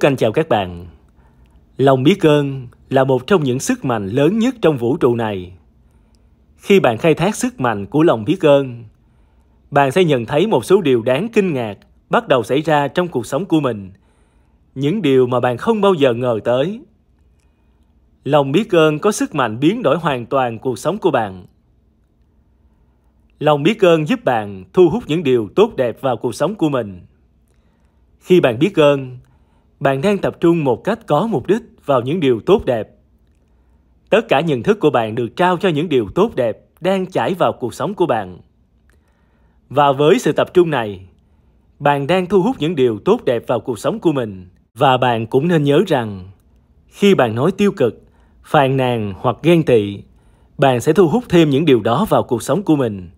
Kính chào các bạn. Lòng biết ơn là một trong những sức mạnh lớn nhất trong vũ trụ này. Khi bạn khai thác sức mạnh của lòng biết ơn, bạn sẽ nhận thấy một số điều đáng kinh ngạc bắt đầu xảy ra trong cuộc sống của mình. Những điều mà bạn không bao giờ ngờ tới. Lòng biết ơn có sức mạnh biến đổi hoàn toàn cuộc sống của bạn. Lòng biết ơn giúp bạn thu hút những điều tốt đẹp vào cuộc sống của mình. Khi bạn biết ơn, bạn đang tập trung một cách có mục đích vào những điều tốt đẹp. Tất cả nhận thức của bạn được trao cho những điều tốt đẹp đang chảy vào cuộc sống của bạn. Và với sự tập trung này, bạn đang thu hút những điều tốt đẹp vào cuộc sống của mình. Và bạn cũng nên nhớ rằng, khi bạn nói tiêu cực, phàn nàn hoặc ghen tị, bạn sẽ thu hút thêm những điều đó vào cuộc sống của mình.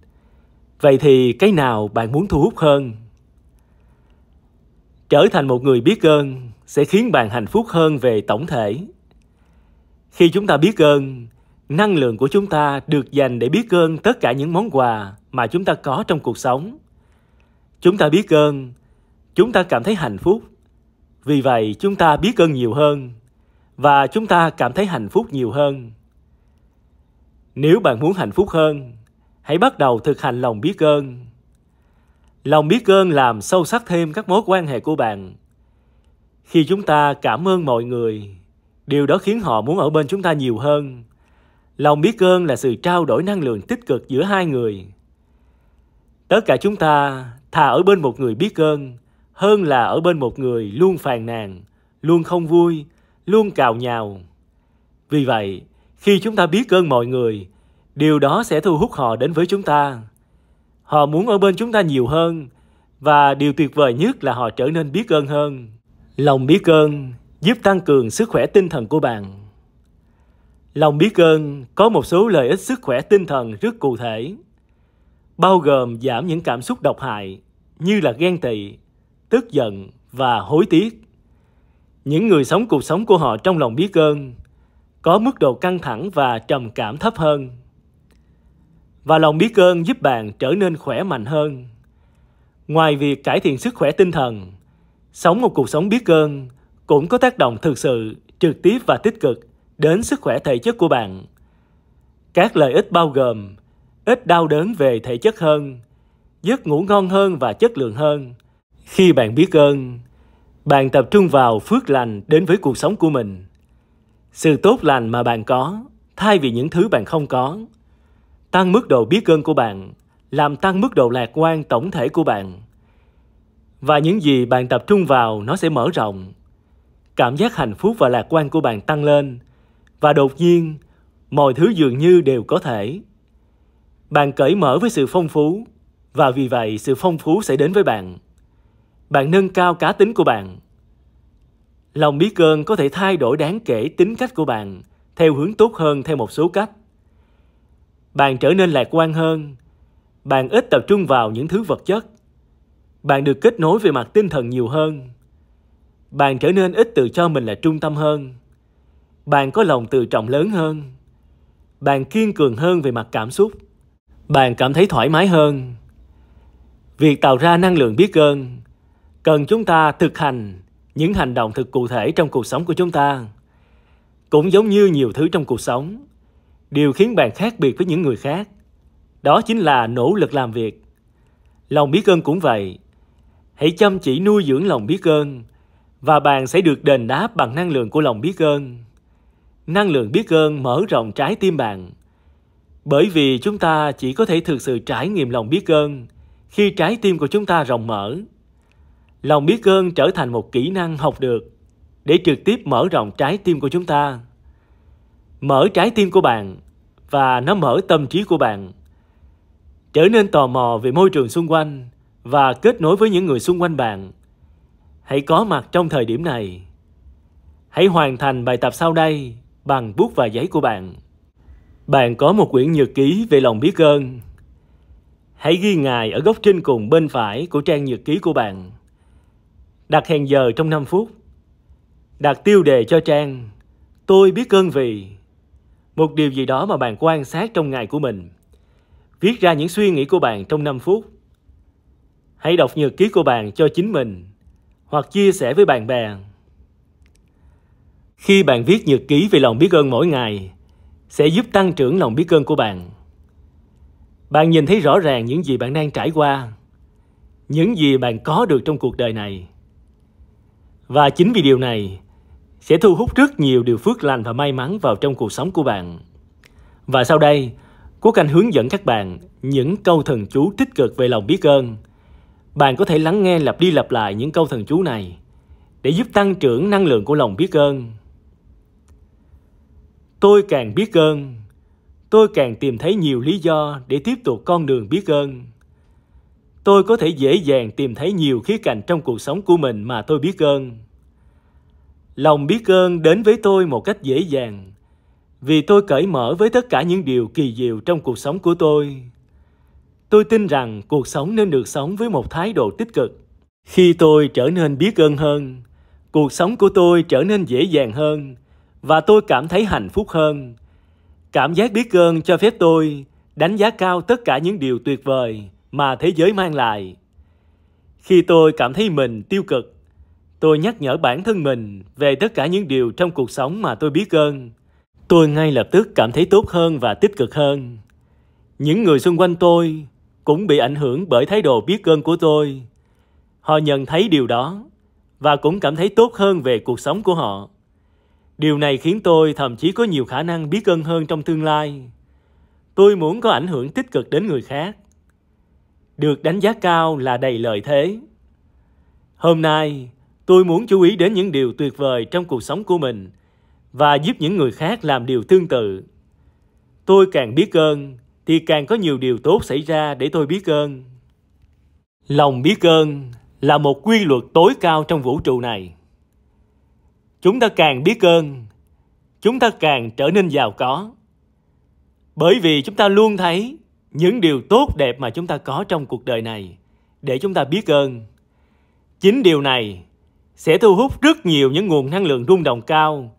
Vậy thì cái nào bạn muốn thu hút hơn? Trở thành một người biết ơn sẽ khiến bạn hạnh phúc hơn về tổng thể khi chúng ta biết ơn năng lượng của chúng ta được dành để biết ơn tất cả những món quà mà chúng ta có trong cuộc sống chúng ta biết ơn chúng ta cảm thấy hạnh phúc vì vậy chúng ta biết ơn nhiều hơn và chúng ta cảm thấy hạnh phúc nhiều hơn nếu bạn muốn hạnh phúc hơn hãy bắt đầu thực hành lòng biết ơn lòng biết ơn làm sâu sắc thêm các mối quan hệ của bạn khi chúng ta cảm ơn mọi người, điều đó khiến họ muốn ở bên chúng ta nhiều hơn. Lòng biết ơn là sự trao đổi năng lượng tích cực giữa hai người. Tất cả chúng ta thà ở bên một người biết ơn hơn là ở bên một người luôn phàn nàn, luôn không vui, luôn cào nhào. Vì vậy, khi chúng ta biết ơn mọi người, điều đó sẽ thu hút họ đến với chúng ta. Họ muốn ở bên chúng ta nhiều hơn và điều tuyệt vời nhất là họ trở nên biết ơn hơn. Lòng biết ơn giúp tăng cường sức khỏe tinh thần của bạn. Lòng biết ơn có một số lợi ích sức khỏe tinh thần rất cụ thể, bao gồm giảm những cảm xúc độc hại như là ghen tị, tức giận và hối tiếc. Những người sống cuộc sống của họ trong lòng biết ơn có mức độ căng thẳng và trầm cảm thấp hơn. Và lòng biết ơn giúp bạn trở nên khỏe mạnh hơn. Ngoài việc cải thiện sức khỏe tinh thần, Sống một cuộc sống biết ơn cũng có tác động thực sự, trực tiếp và tích cực đến sức khỏe thể chất của bạn. Các lợi ích bao gồm ít đau đớn về thể chất hơn, giấc ngủ ngon hơn và chất lượng hơn. Khi bạn biết ơn, bạn tập trung vào phước lành đến với cuộc sống của mình. Sự tốt lành mà bạn có thay vì những thứ bạn không có. Tăng mức độ biết ơn của bạn làm tăng mức độ lạc quan tổng thể của bạn và những gì bạn tập trung vào nó sẽ mở rộng. Cảm giác hạnh phúc và lạc quan của bạn tăng lên và đột nhiên mọi thứ dường như đều có thể. Bạn cởi mở với sự phong phú và vì vậy sự phong phú sẽ đến với bạn. Bạn nâng cao cá tính của bạn. Lòng biết ơn có thể thay đổi đáng kể tính cách của bạn theo hướng tốt hơn theo một số cách. Bạn trở nên lạc quan hơn, bạn ít tập trung vào những thứ vật chất bạn được kết nối về mặt tinh thần nhiều hơn bạn trở nên ít tự cho mình là trung tâm hơn bạn có lòng tự trọng lớn hơn bạn kiên cường hơn về mặt cảm xúc bạn cảm thấy thoải mái hơn việc tạo ra năng lượng biết ơn cần chúng ta thực hành những hành động thực cụ thể trong cuộc sống của chúng ta cũng giống như nhiều thứ trong cuộc sống điều khiến bạn khác biệt với những người khác đó chính là nỗ lực làm việc lòng biết ơn cũng vậy Hãy chăm chỉ nuôi dưỡng lòng biết ơn và bạn sẽ được đền đáp bằng năng lượng của lòng biết ơn. Năng lượng biết ơn mở rộng trái tim bạn. Bởi vì chúng ta chỉ có thể thực sự trải nghiệm lòng biết ơn khi trái tim của chúng ta rộng mở. Lòng biết ơn trở thành một kỹ năng học được để trực tiếp mở rộng trái tim của chúng ta. Mở trái tim của bạn và nó mở tâm trí của bạn. Trở nên tò mò về môi trường xung quanh và kết nối với những người xung quanh bạn. Hãy có mặt trong thời điểm này. Hãy hoàn thành bài tập sau đây bằng bút và giấy của bạn. Bạn có một quyển nhật ký về lòng biết ơn. Hãy ghi ngày ở góc trên cùng bên phải của trang nhật ký của bạn. Đặt hẹn giờ trong 5 phút. Đặt tiêu đề cho trang Tôi biết ơn vì một điều gì đó mà bạn quan sát trong ngày của mình. Viết ra những suy nghĩ của bạn trong 5 phút. Hãy đọc nhật ký của bạn cho chính mình hoặc chia sẻ với bạn bè. Khi bạn viết nhật ký về lòng biết ơn mỗi ngày, sẽ giúp tăng trưởng lòng biết ơn của bạn. Bạn nhìn thấy rõ ràng những gì bạn đang trải qua, những gì bạn có được trong cuộc đời này. Và chính vì điều này sẽ thu hút rất nhiều điều phước lành và may mắn vào trong cuộc sống của bạn. Và sau đây, Quốc Anh hướng dẫn các bạn những câu thần chú tích cực về lòng biết ơn – bạn có thể lắng nghe lặp đi lặp lại những câu thần chú này để giúp tăng trưởng năng lượng của lòng biết ơn. Tôi càng biết ơn, tôi càng tìm thấy nhiều lý do để tiếp tục con đường biết ơn. Tôi có thể dễ dàng tìm thấy nhiều khía cạnh trong cuộc sống của mình mà tôi biết ơn. Lòng biết ơn đến với tôi một cách dễ dàng vì tôi cởi mở với tất cả những điều kỳ diệu trong cuộc sống của tôi Tôi tin rằng cuộc sống nên được sống với một thái độ tích cực. Khi tôi trở nên biết ơn hơn, cuộc sống của tôi trở nên dễ dàng hơn và tôi cảm thấy hạnh phúc hơn. Cảm giác biết ơn cho phép tôi đánh giá cao tất cả những điều tuyệt vời mà thế giới mang lại. Khi tôi cảm thấy mình tiêu cực, tôi nhắc nhở bản thân mình về tất cả những điều trong cuộc sống mà tôi biết ơn. Tôi ngay lập tức cảm thấy tốt hơn và tích cực hơn. Những người xung quanh tôi cũng bị ảnh hưởng bởi thái độ biết ơn của tôi. Họ nhận thấy điều đó và cũng cảm thấy tốt hơn về cuộc sống của họ. Điều này khiến tôi thậm chí có nhiều khả năng biết ơn hơn trong tương lai. Tôi muốn có ảnh hưởng tích cực đến người khác. Được đánh giá cao là đầy lợi thế. Hôm nay, tôi muốn chú ý đến những điều tuyệt vời trong cuộc sống của mình và giúp những người khác làm điều tương tự. Tôi càng biết ơn thì càng có nhiều điều tốt xảy ra để tôi biết ơn. Lòng biết ơn là một quy luật tối cao trong vũ trụ này. Chúng ta càng biết ơn, chúng ta càng trở nên giàu có. Bởi vì chúng ta luôn thấy những điều tốt đẹp mà chúng ta có trong cuộc đời này để chúng ta biết ơn. Chính điều này sẽ thu hút rất nhiều những nguồn năng lượng rung động cao,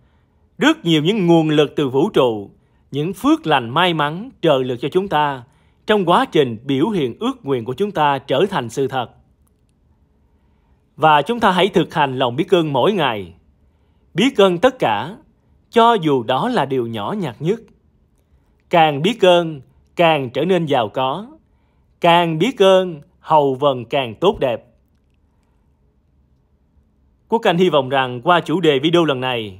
rất nhiều những nguồn lực từ vũ trụ những phước lành may mắn trời lượt cho chúng ta trong quá trình biểu hiện ước nguyện của chúng ta trở thành sự thật. Và chúng ta hãy thực hành lòng biết ơn mỗi ngày. Biết ơn tất cả, cho dù đó là điều nhỏ nhặt nhất. Càng biết ơn, càng trở nên giàu có. Càng biết ơn, hầu vần càng tốt đẹp. Quốc Anh hy vọng rằng qua chủ đề video lần này,